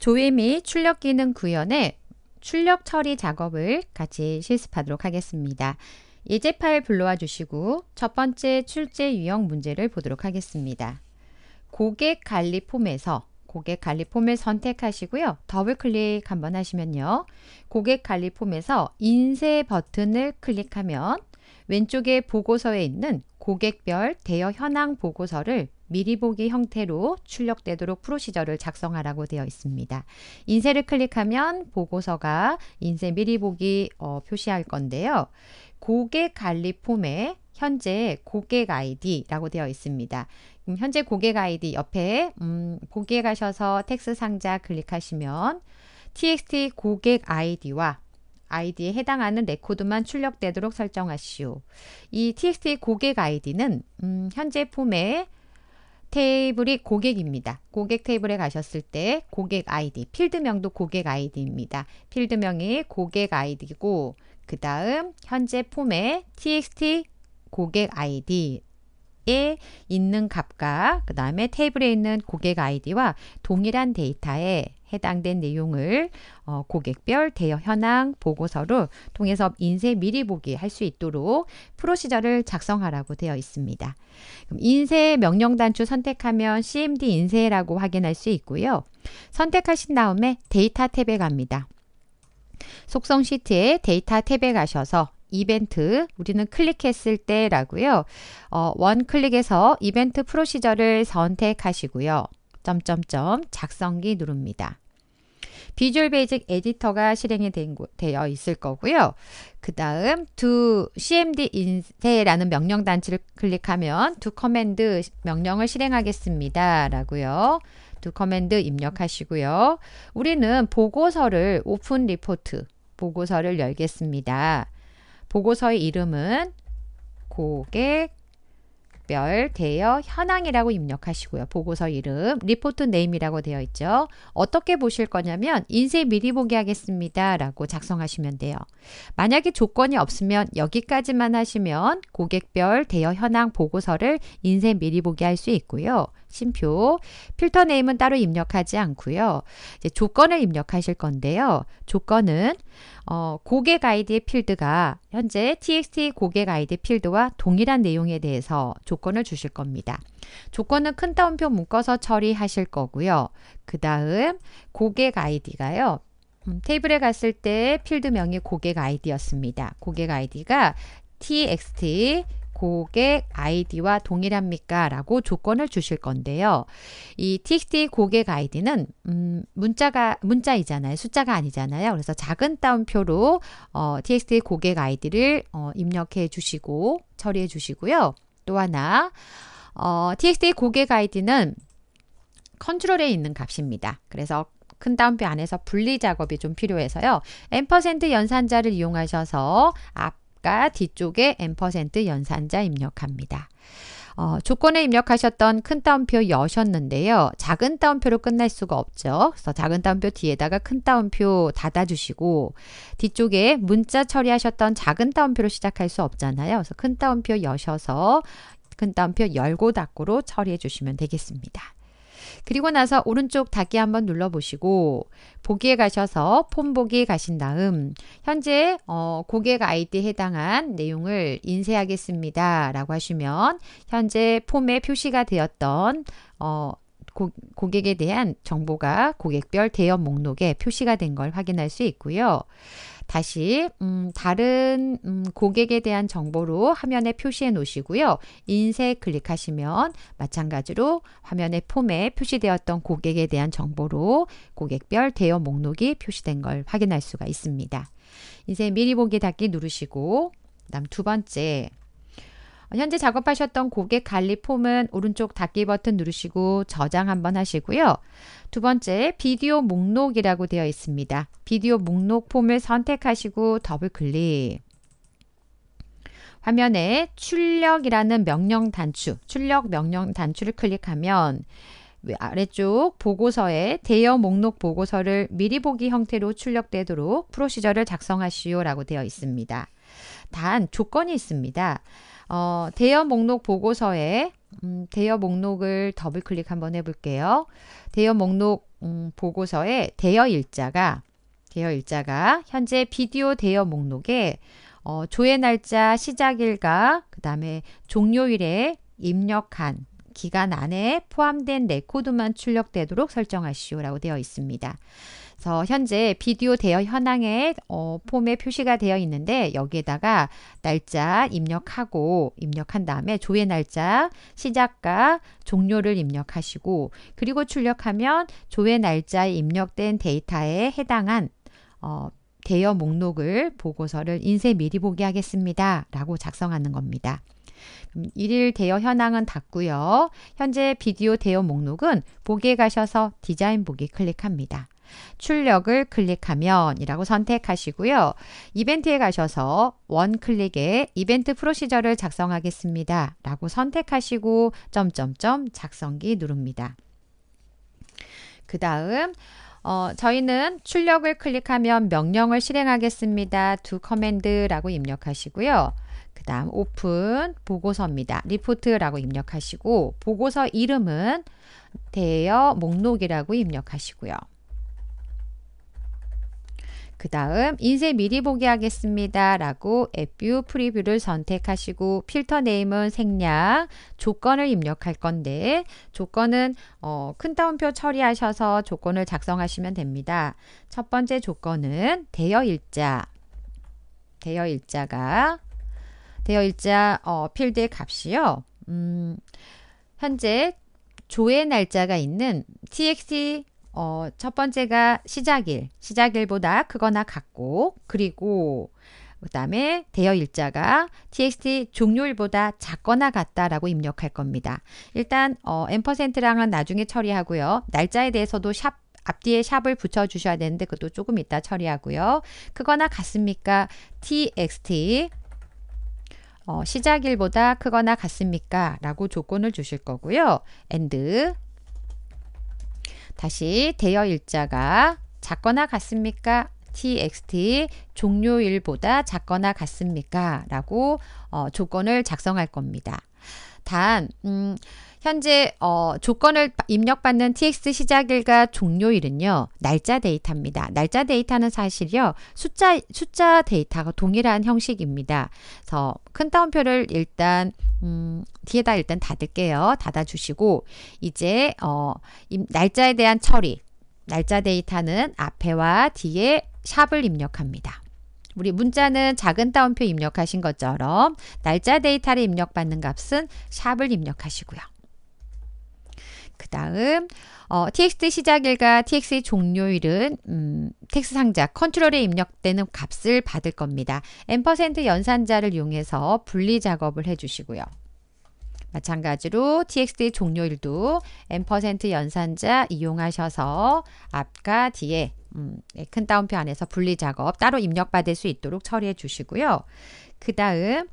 조회 및 출력 기능 구현에 출력 처리 작업을 같이 실습하도록 하겠습니다. 예제 파일 불러와 주시고 첫 번째 출제 유형 문제를 보도록 하겠습니다. 고객 관리 폼에서 고객 관리 폼을 선택하시고요. 더블 클릭 한번 하시면요. 고객 관리 폼에서 인쇄 버튼을 클릭하면 왼쪽에 보고서에 있는 고객별 대여 현황 보고서를 미리 보기 형태로 출력되도록 프로시저를 작성하라고 되어 있습니다. 인쇄를 클릭하면 보고서가 인쇄 미리 보기 어, 표시할 건데요. 고객 관리 폼에 현재 고객 아이디라고 되어 있습니다. 음, 현재 고객 아이디 옆에 음, 보기에 가셔서 텍스 상자 클릭하시면 txt 고객 아이디와 아이디에 해당하는 레코드만 출력되도록 설정하시오. 이 txt 고객 아이디는 음, 현재 폼에 테이블이 고객입니다. 고객 테이블에 가셨을 때 고객 아이디, 필드명도 고객 아이디입니다. 필드명이 고객 아이디고 그 다음 현재 폼에 txt 고객 아이디 에 있는 값과 그 다음에 테이블에 있는 고객 아이디와 동일한 데이터에 해당된 내용을 어, 고객별 대여 현황 보고서로 통해서 인쇄 미리 보기 할 수 있도록 프로시저를 작성하라고 되어 있습니다. 인쇄 명령 단추 선택하면 CMD 인쇄라고 확인할 수 있고요. 선택하신 다음에 데이터 탭에 갑니다. 속성 시트에 데이터 탭에 가셔서 이벤트 우리는 클릭했을 때라고요. 어, 원 클릭에서 이벤트 프로시저를 선택하시고요. 점점점 작성기 누릅니다. 비주얼 베이직 에디터가 실행이 된, 되어 있을 거고요. 그 다음 to cmd 인쇄라는 명령 단추를 클릭하면 to 커맨드 명령을 실행하겠습니다. 라고요. to 커맨드 입력하시고요. 우리는 보고서를 오픈 리포트 보고서를 열겠습니다. 보고서의 이름은 고객 작별, 대여, 현황이라고 입력하시고요. 보고서 이름, 리포트 네임이라고 되어 있죠. 어떻게 보실 거냐면 인쇄 미리 보기 하겠습니다. 라고 작성하시면 돼요. 만약에 조건이 없으면 여기까지만 하시면 고객별, 대여, 현황, 보고서를 인쇄 미리 보기 할 수 있고요. 심표, 필터 네임은 따로 입력하지 않고요. 조건을 입력하실 건데요. 조건은 어, 고객 아이디의 필드가 현재 txt 고객 아이디 필드와 동일한 내용에 대해서 조건을 주실 겁니다. 조건은 큰 따옴표 묶어서 처리하실 거고요. 그 다음 고객 아이디가요. 음, 테이블에 갔을 때 필드명이 고객 아이디였습니다. 고객 아이디가 txt 고객 아이디와 동일합니까? 라고 조건을 주실 건데요. 이 TXT 고객 아이디는 음, 문자가 문자이잖아요. 숫자가 아니잖아요. 그래서 작은 따옴표로 어, TXT 고객 아이디를 어, 입력해 주시고 처리해 주시고요. 또 하나 어, TXT 고객 아이디는 컨트롤에 있는 값입니다. 그래서 큰 따옴표 안에서 분리 작업이 좀 필요해서요. 앰퍼센트 연산자를 이용하셔서 앞 값과 뒤쪽에 n% 연산자 입력합니다. 어, 조건에 입력하셨던 큰 따옴표 여셨는데요. 작은 따옴표로 끝날 수가 없죠. 그래서 작은 따옴표 뒤에다가 큰 따옴표 닫아주시고 뒤쪽에 문자 처리하셨던 작은 따옴표로 시작할 수 없잖아요. 그래서 큰 따옴표 여셔서 큰 따옴표 열고 닫고로 처리해 주시면 되겠습니다. 그리고 나서 오른쪽 닫기 한번 눌러보시고 보기에 가셔서 폼 보기 에 가신 다음 현재 어, 고객 아이디에 해당한 내용을 인쇄하겠습니다. 라고 하시면 현재 폼에 표시가 되었던 어, 고, 객에 대한 정보가 고객별 대여 목록에 표시가 된 걸 확인할 수 있고요. 다시 음, 다른 음, 고객에 대한 정보로 화면에 표시해 놓으시고요. 인쇄 클릭하시면 마찬가지로 화면의 폼에 표시되었던 고객에 대한 정보로 고객별 대여 목록이 표시된 걸 확인할 수가 있습니다. 인쇄 미리 보기 닫기 누르시고 그다음 두 번째 현재 작업하셨던 고객 관리 폼은 오른쪽 닫기 버튼 누르시고 저장 한번 하시고요. 두 번째 비디오 목록이라고 되어 있습니다. 비디오 목록 폼을 선택하시고 더블 클릭. 화면에 출력이라는 명령 단추, 출력 명령 단추를 클릭하면 아래쪽 보고서에 대여 목록 보고서를 미리 보기 형태로 출력되도록 프로시저를 작성하시오 라고 되어 있습니다. 단 조건이 있습니다. 어, 대여 목록 보고서에 음, 대여 목록을 더블 클릭 한번 해볼게요. 대여 목록 음, 보고서에 대여 일자가 대여 일자가 현재 비디오 대여 목록에 어, 조회 날짜 시작일과 그 다음에 종료일에 입력한 기간 안에 포함된 레코드만 출력되도록 설정하시오라고 되어 있습니다. 그래서 현재 비디오 대여 현황에 어, 폼에 표시가 되어 있는데 여기에다가 날짜 입력하고 입력한 다음에 조회 날짜, 시작과 종료를 입력하시고 그리고 출력하면 조회 날짜에 입력된 데이터에 해당한 어, 대여 목록을 보고서를 인쇄 미리 보기 하겠습니다. 라고 작성하는 겁니다. 음, 일일 대여 현황은 닫고요. 현재 비디오 대여 목록은 보기에 가셔서 디자인 보기 클릭합니다. 출력을 클릭하면이라고 선택하시고요. 이벤트에 가셔서 원클릭에 이벤트 프로시저를 작성하겠습니다. 라고 선택하시고 점점점 작성기 누릅니다. 그 다음 어, 저희는 출력을 클릭하면 명령을 실행하겠습니다. 두 커맨드라고 입력하시고요. 그 다음 오픈 보고서입니다. 리포트라고 입력하시고 보고서 이름은 대여 목록이라고 입력하시고요. 그 다음 인쇄 미리 보기 하겠습니다. 라고 앱뷰 프리뷰를 선택하시고 필터 네임은 생략, 조건을 입력할 건데 조건은 어, 큰 따옴표 처리하셔서 조건을 작성하시면 됩니다. 첫 번째 조건은 대여 일자, 대여 일자가 대여 일자 어, 필드의 값이요. 음, 현재 조회 날짜가 있는 txt 어, 첫 번째가 시작일, 시작일보다 크거나 같고, 그리고 그 다음에 대여 일자가 txt 종료일보다 작거나 같다라고 입력할 겁니다. 일단 어, 퍼센트 랑은 나중에 처리하고요. 날짜에 대해서도 샵 앞뒤에 샵을 붙여주셔야 되는데 그것도 조금 이따 처리하고요. 크거나 같습니까? txt 어, 시작일보다 크거나 같습니까? 라고 조건을 주실 거고요. and 다시 대여 일자가 작거나 같습니까? txt 종료일보다 작거나 같습니까? 라고 어, 조건을 작성할 겁니다. 단, 음, 현재 어, 조건을 입력받는 tx 시작일과 종료일은요 날짜 데이터입니다. 날짜 데이터는 사실요 숫자 숫자 데이터가 동일한 형식입니다. 그래서 큰 따옴표를 일단 음, 뒤에다 일단 닫을게요. 닫아주시고 이제 어, 날짜에 대한 처리 날짜 데이터는 앞에와 뒤에 샵을 입력합니다. 우리 문자는 작은 따옴표 입력하신 것처럼 날짜 데이터를 입력받는 값은 샵을 입력하시고요. 그 다음 어, txt 시작일과 txt 종료일은 음, 텍스 상자 컨트롤에 입력되는 값을 받을 겁니다. n% 연산자를 이용해서 분리 작업을 해주시고요. 마찬가지로 txt 종료일도 n% 연산자 이용하셔서 앞과 뒤에 음, 예, 큰 따옴표 안에서 분리 작업 따로 입력받을 수 있도록 처리해 주시고요. 그 다음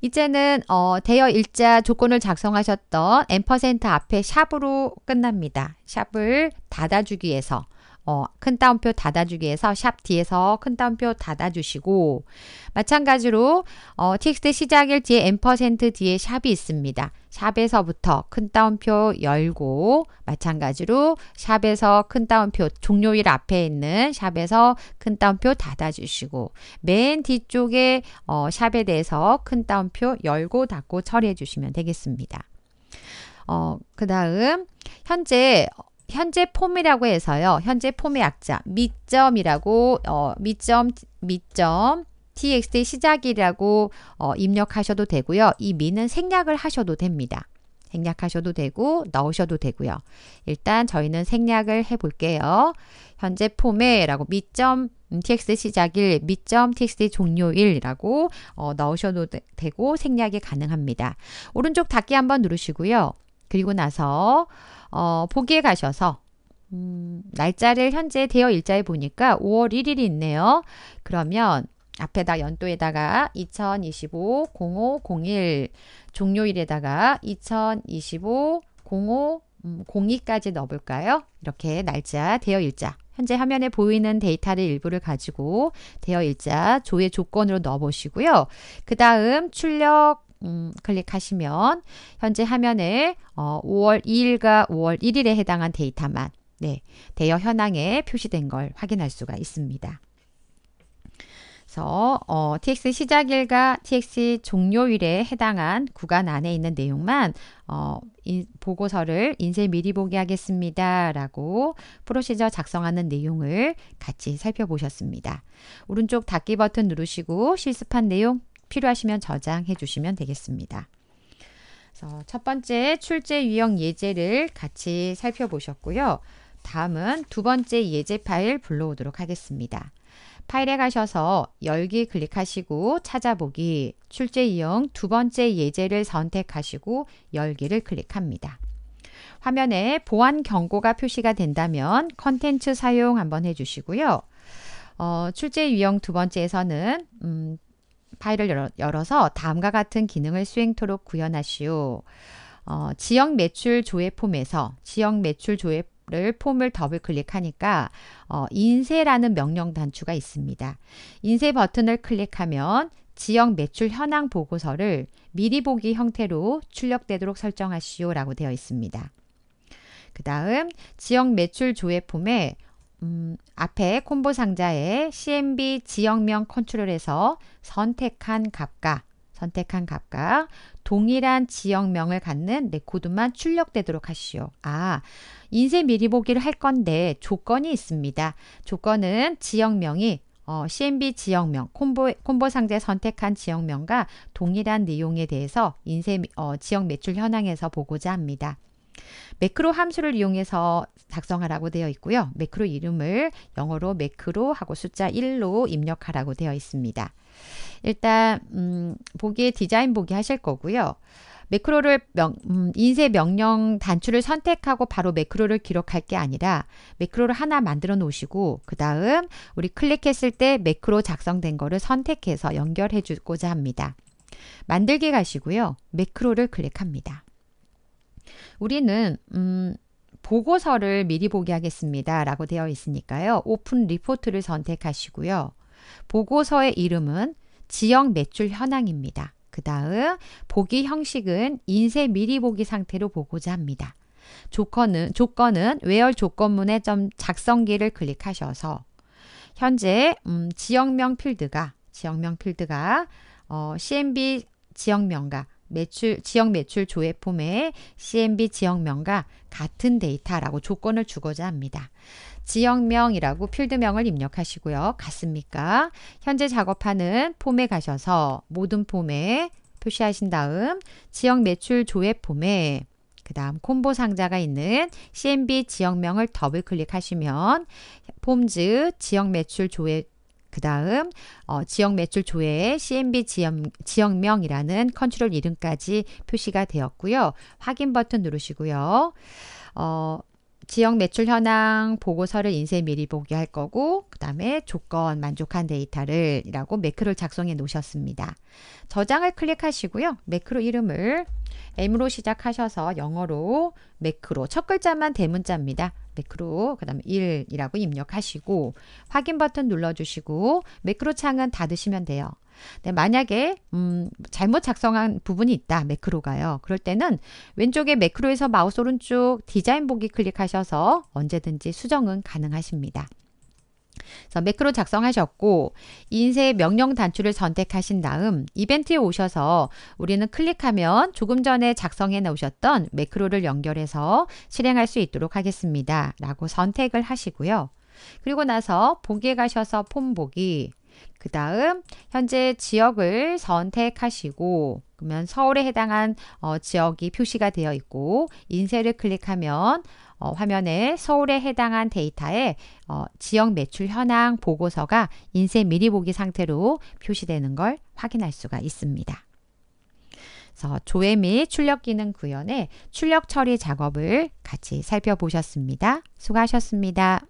이제는 어, 대여 일자 조건을 작성하셨던 n% 앞에 샵으로 끝납니다. 샵을 닫아주기 위해서 어, 큰 따옴표 닫아주기에서 샵 뒤에서 큰 따옴표 닫아주시고 마찬가지로 어, txt 시작일 뒤에 n% 뒤에 샵이 있습니다. 샵에서부터 큰 따옴표 열고 마찬가지로 샵에서 큰 따옴표 종료일 앞에 있는 샵에서 큰 따옴표 닫아주시고 맨 뒤쪽에 어, 샵에 대해서 큰 따옴표 열고 닫고 처리해 주시면 되겠습니다. 어, 그 다음 현재 현재 폼이라고 해서요. 현재 폼의 약자 밑점이라고 어, 밑점밑점 txt 시작이라고 어, 입력하셔도 되고요. 이 미는 생략을 하셔도 됩니다. 생략하셔도 되고 넣으셔도 되고요. 일단 저희는 생략을 해 볼게요. 현재 폼에라고 밑점 음, txt 시작일 밑점 txt 종료일이라고 어, 넣으셔도 되, 되고 생략이 가능합니다. 오른쪽 닫기 한번 누르시고요. 그리고 나서 어, 보기에 가셔서 음, 날짜를 현재 대여 일자에 보니까 5월 1일이 있네요. 그러면 앞에다 연도에다가 2025 05 01 종료일에다가 2025 05 02까지 넣어볼까요? 이렇게 날짜, 대여 일자 현재 화면에 보이는 데이터를 일부를 가지고 대여 일자 조회 조건으로 넣어보시고요. 그 다음 출력 음, 클릭하시면 현재 화면을 어, 5월 2일과 5월 1일에 해당한 데이터만 네, 대여 현황에 표시된 걸 확인할 수가 있습니다. 그래서 어, TX 시작일과 TX 종료일에 해당한 구간 안에 있는 내용만 어, 인, 보고서를 인쇄 미리 보기 하겠습니다. 라고 프로시저 작성하는 내용을 같이 살펴보셨습니다. 오른쪽 닫기 버튼 누르시고 실습한 내용 필요하시면 저장해 주시면 되겠습니다. 그래서 첫 번째 출제 유형 예제를 같이 살펴보셨고요. 다음은 두 번째 예제 파일 불러오도록 하겠습니다. 파일에 가셔서 열기 클릭하시고 찾아보기 출제 유형 두 번째 예제를 선택하시고 열기를 클릭합니다. 화면에 보안 경고가 표시가 된다면 컨텐츠 사용 한번 해주시고요. 어, 출제 유형 두 번째에서는 음, 파일을 열어, 서 다음과 같은 기능을 수행토록 구현하시오. 어, 지역 매출 조회 폼에서 지역 매출 조회 를 폼을 더블 클릭하니까 어, 인쇄라는 명령 단추가 있습니다. 인쇄 버튼을 클릭하면 지역 매출 현황 보고서를 미리 보기 형태로 출력되도록 설정하시오라고 되어 있습니다. 그 다음 지역 매출 조회 폼에 음, 앞에 콤보 상자에 CMB 지역명 컨트롤에서 선택한 값과 선택한 값과 동일한 지역명을 갖는 레코드만 출력되도록 하시오. 아, 인쇄 미리 보기를 할 건데 조건이 있습니다. 조건은 지역명이 어, CMB 지역명, 콤보, 콤보 상자 에 선택한 지역명과 동일한 내용에 대해서 인쇄 어, 지역 매출 현황에서 보고자 합니다. 매크로 함수를 이용해서 작성하라고 되어 있고요. 매크로 이름을 영어로 매크로 하고 숫자 1로 입력하라고 되어 있습니다. 일단 음, 보기에 디자인 보기 하실 거고요. 매크로를 명, 음, 인쇄 명령 단추를 선택하고 바로 매크로를 기록할 게 아니라 매크로를 하나 만들어 놓으시고 그 다음 우리 클릭했을 때 매크로 작성된 거를 선택해서 연결해 주고자 합니다. 만들기 가시고요. 매크로를 클릭합니다. 우리는 음, 보고서를 미리 보기 하겠습니다. 라고 되어 있으니까요. 오픈 리포트를 선택하시고요. 보고서의 이름은 지역 매출 현황입니다. 그 다음 보기 형식은 인쇄 미리 보기 상태로 보고자 합니다. 조건은, 조건은 외열 조건문의 점 작성기를 클릭하셔서 현재 음, 지역명 필드가 지역명 필드가 어, CMB 지역명과 매출 지역 매출 조회 폼에 CMB 지역명과 같은 데이터라고 조건을 주고자 합니다. 지역명이라고 필드명을 입력하시고요. 같습니까? 현재 작업하는 폼에 가셔서 모든 폼에 표시하신 다음 지역 매출 조회 폼에 그 다음 콤보 상자가 있는 CMB 지역명을 더블 클릭하시면 폼즈 지역 매출 조회 그 다음 어, 지역 매출 조회에 CMB 지역, 지역명이라는 컨트롤 이름까지 표시가 되었고요. 확인 버튼 누르시고요. 어, 지역 매출 현황 보고서를 인쇄 미리 보기 할 거고 그 다음에 조건 만족한 데이터를 이라고 매크로를 작성해 놓으셨습니다. 저장을 클릭하시고요. 매크로 이름을 M으로 시작하셔서 영어로 매크로 첫 글자만 대문자입니다. 매크로 그다음에 1이라고 입력하시고 확인 버튼 눌러주시고 매크로 창은 닫으시면 돼요. 네, 만약에 음, 잘못 작성한 부분이 있다 매크로가요 그럴 때는 왼쪽에 매크로에서 마우스 오른쪽 디자인 보기 클릭하셔서 언제든지 수정은 가능하십니다 그래서 매크로 작성하셨고 인쇄 명령 단추를 선택하신 다음 이벤트에 오셔서 우리는 클릭하면 조금 전에 작성해 놓으셨던 매크로를 연결해서 실행할 수 있도록 하겠습니다. 라고 선택을 하시고요. 그리고 나서 보기에 가셔서 폼 보기 그 다음 현재 지역을 선택하시고 그러면 서울에 해당한 어, 지역이 표시가 되어 있고 인쇄를 클릭하면 어, 화면에 서울에 해당한 데이터에 어, 지역 매출 현황 보고서가 인쇄 미리 보기 상태로 표시되는 걸 확인할 수가 있습니다. 그래서 조회 및 출력 기능 구현의 출력 처리 작업을 같이 살펴보셨습니다. 수고하셨습니다.